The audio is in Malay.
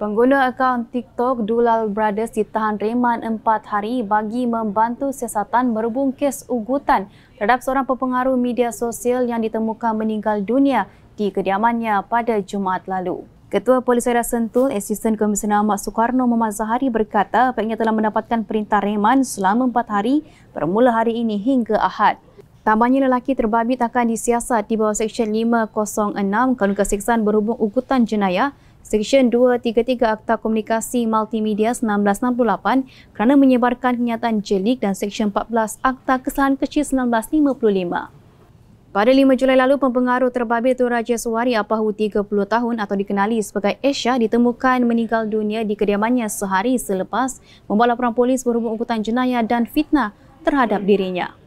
Pengguna akaun TikTok Dulal Brothers ditahan reman empat hari bagi membantu siasatan berhubung kes ugutan terhadap seorang pepengaruh media sosial yang ditemukan meninggal dunia di kediamannya pada Jumaat lalu. Ketua Polis Raya Sentul, Asisten Komisioner Ahmad Soekarno Muhammad Zahari berkata pihaknya telah mendapatkan perintah reman selama empat hari bermula hari ini hingga Ahad. Tambahnya lelaki terbabit akan disiasat di bawah Seksyen 506 Kanun Keseksaan Berhubung Ugutan Jenayah Seksyen 233 Akta Komunikasi Multimedia 1968 kerana menyebarkan kenyataan jelik dan Seksyen 14 Akta Kesan Kecil 1955. Pada 5 Julai lalu, pempengaruh terbabit Raja Suwari Apahu 30 tahun atau dikenali sebagai Esha ditemukan meninggal dunia di kediamannya sehari selepas membuat laporan polis berhubung ukutan jenayah dan fitnah terhadap dirinya.